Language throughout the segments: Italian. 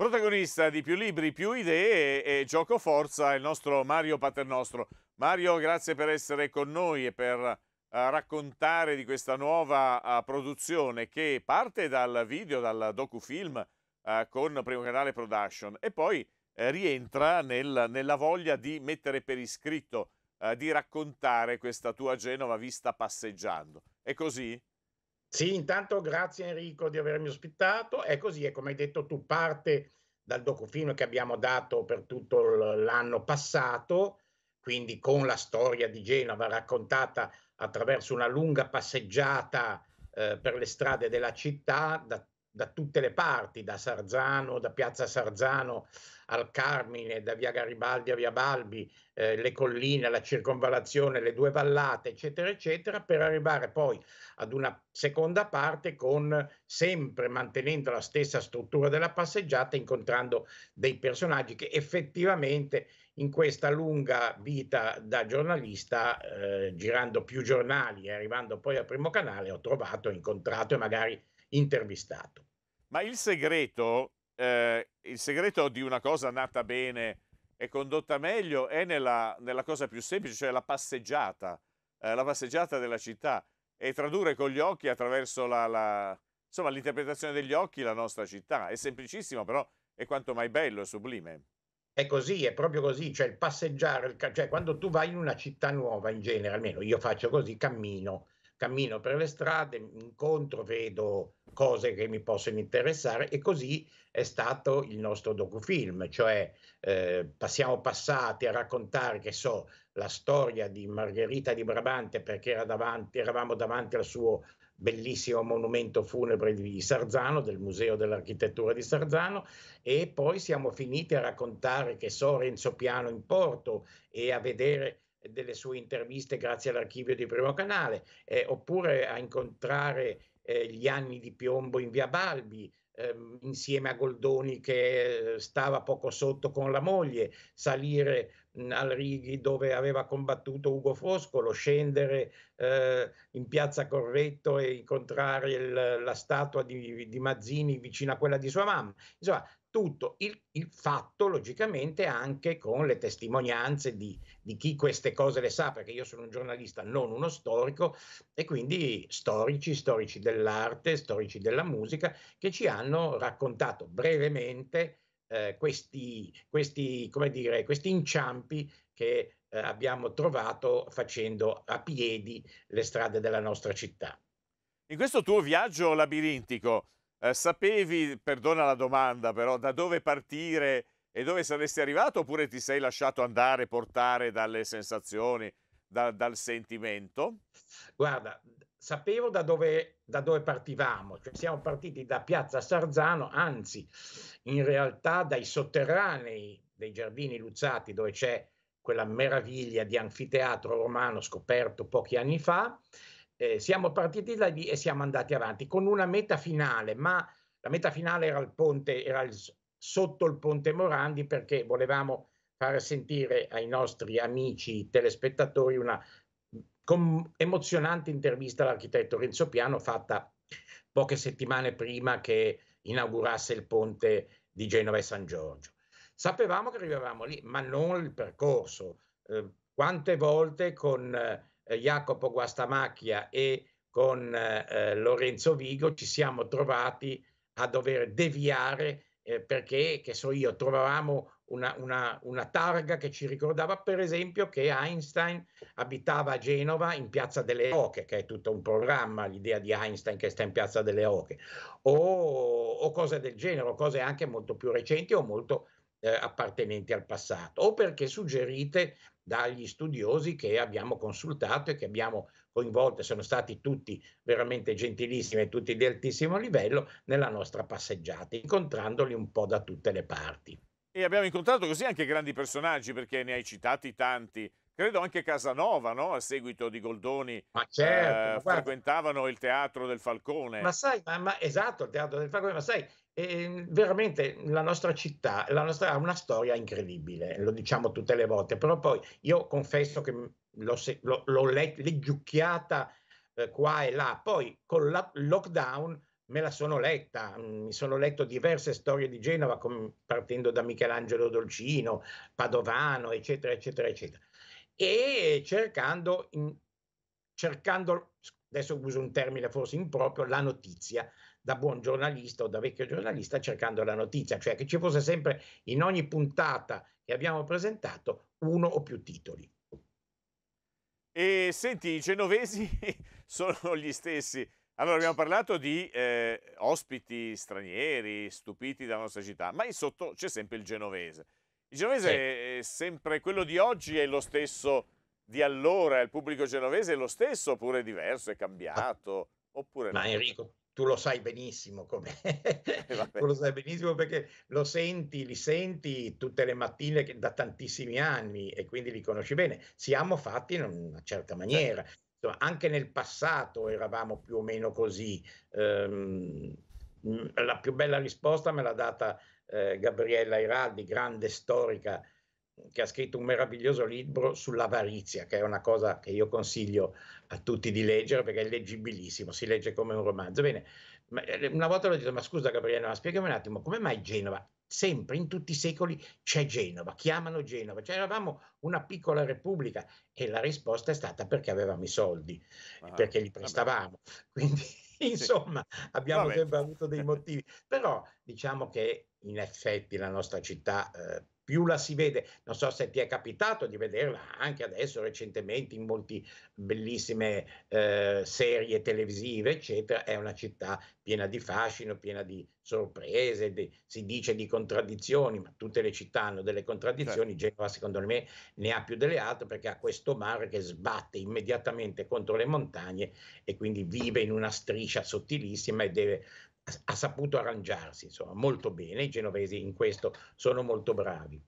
Protagonista di più libri, più idee e gioco forza il nostro Mario Paternostro. Mario, grazie per essere con noi e per eh, raccontare di questa nuova eh, produzione che parte dal video, dal docufilm eh, con Primo Canale Production e poi rientra nel, nella voglia di mettere per iscritto, di raccontare questa tua Genova vista passeggiando. È così? Sì, intanto grazie Enrico di avermi ospitato. È così, e come hai detto tu, parte dal docufilm che abbiamo dato per tutto l'anno passato, quindi con la storia di Genova raccontata attraverso una lunga passeggiata eh, per le strade della città, da da tutte le parti, da Sarzano, da Piazza Sarzano al Carmine, da Via Garibaldi a Via Balbi, eh, le colline, la circonvallazione, le due vallate, eccetera, eccetera, per arrivare poi ad una seconda parte con sempre mantenendo la stessa struttura della passeggiata, incontrando dei personaggi che effettivamente in questa lunga vita da giornalista, eh, girando più giornali e arrivando poi al primo canale, ho trovato, incontrato e magari intervistato. Ma il segreto, eh, il segreto di una cosa nata bene e condotta meglio è nella, nella cosa più semplice, cioè la passeggiata, eh, la passeggiata della città e tradurre con gli occhi attraverso la, la, insomma, l'interpretazione degli occhi la nostra città. È semplicissimo, però è quanto mai bello e sublime. È così, è proprio così, cioè il passeggiare, cioè quando tu vai in una città nuova in genere, almeno io faccio così, cammino, cammino per le strade, incontro, vedo cose che mi possono interessare e così è stato il nostro docufilm, cioè eh, siamo passati a raccontare, che so, la storia di Margherita di Brabante perché era davanti, eravamo davanti al suo bellissimo monumento funebre di Sarzano, del Museo dell'Architettura di Sarzano, e poi siamo finiti a raccontare, che so, Renzo Piano in Porto e a vedere delle sue interviste grazie all'archivio di Primo Canale, eh, oppure a incontrare eh, gli anni di piombo in via Balbi, ehm, insieme a Goldoni che eh, stava poco sotto con la moglie, salire mh, al Righi dove aveva combattuto Ugo Foscolo, scendere eh, in piazza Corretto e incontrare il, la statua di, di Mazzini vicino a quella di sua mamma. Insomma, tutto il, il, fatto logicamente anche con le testimonianze di, di, chi queste cose le sa, perché io sono un giornalista, non uno storico, e quindi storici, storici dell'arte, storici della musica, che ci hanno raccontato brevemente eh, questi, questi, dire, questi, inciampi che eh, abbiamo trovato facendo a piedi le strade della nostra città. In questo tuo viaggio labirintico, eh, sapevi, perdona la domanda però, da dove partire e dove saresti arrivato oppure ti sei lasciato andare, portare dalle sensazioni, da, dal sentimento? Guarda, sapevo da dove, da dove partivamo, cioè siamo partiti da Piazza Sarzano, anzi in realtà dai sotterranei dei giardini Luzzati dove c'è quella meraviglia di anfiteatro romano scoperto pochi anni fa eh, siamo partiti da lì e siamo andati avanti con una meta finale, ma la meta finale era il ponte, era il, sotto il ponte Morandi perché volevamo fare sentire ai nostri amici telespettatori una mm, com- emozionante intervista all'architetto Renzo Piano fatta poche settimane prima che inaugurasse il ponte di Genova e San Giorgio. Sapevamo che arrivavamo lì, ma non il percorso. Eh, quante volte con eh, eh, Jacopo Guastamacchia e con eh, eh, Lorenzo Vigo ci siamo trovati a dover deviare eh, perché, che so io, trovavamo una, una, una, targa che ci ricordava, per esempio, che Einstein abitava a Genova in Piazza delle Oche, che è tutto un programma, l'idea di Einstein che sta in Piazza delle Oche, o, o cose del genere, o cose anche molto più recenti o molto eh, appartenenti al passato, o perché suggerite dagli studiosi che abbiamo consultato e che abbiamo coinvolto, sono stati tutti veramente gentilissimi e tutti di altissimo livello nella nostra passeggiata, incontrandoli un po' da tutte le parti. E abbiamo incontrato così anche grandi personaggi, perché ne hai citati tanti, credo anche Casanova, no? a seguito di Goldoni, ma certo, eh, ma frequentavano il teatro del Falcone. Ma sai, ma, ma, esatto, il teatro del Falcone, ma sai, e ehm, veramente la nostra città la nostra, ha una storia incredibile, lo diciamo tutte le volte, però poi io confesso che l'ho, l'ho, leggiucchiata eh, qua e là, poi con il lockdown me la sono letta, mm, mi sono letto diverse storie di Genova, com- partendo da Michelangelo Dolcino, Padovano, eccetera, eccetera, eccetera, e cercando, in, cercando adesso uso un termine forse improprio, la notizia, da buon giornalista o da vecchio giornalista cercando la notizia, cioè che ci fosse sempre in ogni puntata che abbiamo presentato uno o più titoli. E senti, i genovesi sono gli stessi. Allora, abbiamo parlato di eh, ospiti stranieri, stupiti dalla nostra città, ma in sotto c'è sempre il genovese. Il genovese sì. è sempre quello di oggi, è lo stesso di allora il pubblico genovese è lo stesso oppure è diverso, è cambiato? Oppure Ma no? Enrico, tu lo sai benissimo come eh, lo sai benissimo perché lo senti, li senti tutte le mattine da tantissimi anni e quindi li conosci bene. Siamo fatti in una certa certo. maniera. Certo. Insomma, anche nel passato eravamo più o meno così. Um, la più bella risposta me l'ha data eh, Gabriella Iraldi, grande storica che ha scritto un meraviglioso libro sull'avarizia, che è una cosa che io consiglio a tutti di leggere perché è leggibilissimo, si legge come un romanzo. Bene, eh, una volta l'ho detto, ma scusa Gabriele, ma spiegami un attimo, come mai Genova? Sempre, in tutti i secoli, c'è Genova, chiamano Genova. Cioè eravamo una piccola repubblica e la risposta è stata perché avevamo i soldi, ah, perché li prestavamo. Vabbè. Quindi, insomma, sì. abbiamo vabbè. sempre avuto dei motivi. Però diciamo che in effetti la nostra città... Eh, più la si vede. Non so se ti è capitato di vederla anche adesso recentemente in molte bellissime eh, serie televisive, eccetera. È una città piena di fascino, piena di sorprese, di, si dice di contraddizioni, ma tutte le città hanno delle contraddizioni. Certo. Genova, secondo me, ne ha più delle altre perché ha questo mare che sbatte immediatamente contro le montagne e quindi vive in una striscia sottilissima e deve ha saputo arrangiarsi insomma, molto bene, i genovesi in questo sono molto bravi.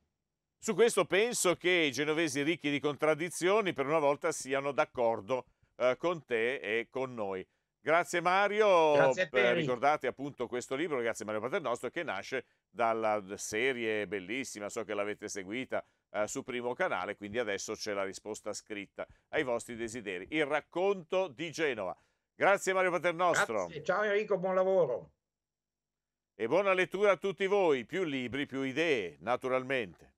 Su questo penso che i genovesi ricchi di contraddizioni per una volta siano d'accordo eh, con te e con noi. Grazie Mario, grazie eh, te, ricordate appunto questo libro, grazie Mario Paternostro, che nasce dalla serie bellissima, so che l'avete seguita eh, su Primo Canale, quindi adesso c'è la risposta scritta ai vostri desideri. Il racconto di Genova. Grazie Mario Paternostro. Grazie, ciao Enrico, buon lavoro. E buona lettura a tutti voi, più libri, più idee, naturalmente.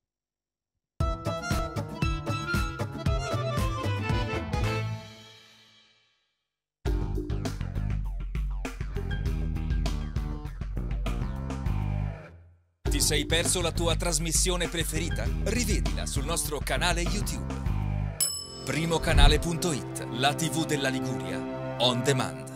Ti sei perso la tua trasmissione preferita? Rivedila sul nostro canale YouTube. Primocanale.it, la TV della Liguria On Demand.